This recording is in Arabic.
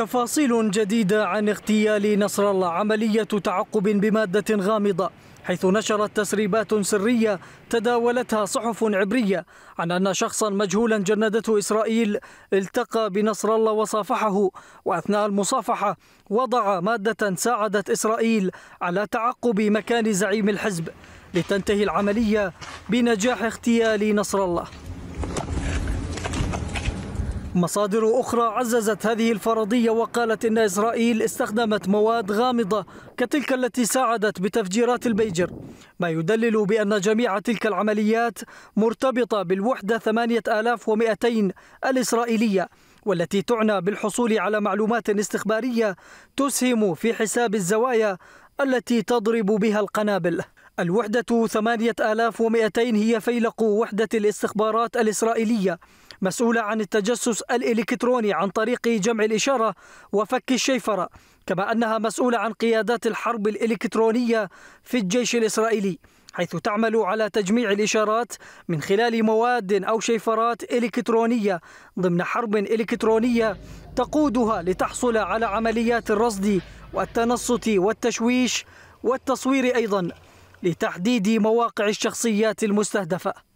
تفاصيل جديدة عن اغتيال نصر الله عملية تعقب بمادة غامضة حيث نشرت تسريبات سرية تداولتها صحف عبرية عن أن شخصا مجهولا جندته إسرائيل التقى بنصر الله وصافحه وأثناء المصافحة وضع مادة ساعدت إسرائيل على تعقب مكان زعيم الحزب لتنتهي العملية بنجاح اغتيال نصر الله مصادر أخرى عززت هذه الفرضية وقالت إن إسرائيل استخدمت مواد غامضة كتلك التي ساعدت بتفجيرات البيجر ما يدلل بأن جميع تلك العمليات مرتبطة بالوحدة 8200 الإسرائيلية والتي تعنى بالحصول على معلومات استخبارية تسهم في حساب الزوايا التي تضرب بها القنابل الوحدة 8200 هي فيلق وحدة الاستخبارات الإسرائيلية مسؤولة عن التجسس الإلكتروني عن طريق جمع الإشارة وفك الشيفرة كما أنها مسؤولة عن قيادات الحرب الإلكترونية في الجيش الإسرائيلي حيث تعمل على تجميع الإشارات من خلال مواد أو شيفرات إلكترونية ضمن حرب إلكترونية تقودها لتحصل على عمليات الرصد والتنصت والتشويش والتصوير أيضا لتحديد مواقع الشخصيات المستهدفة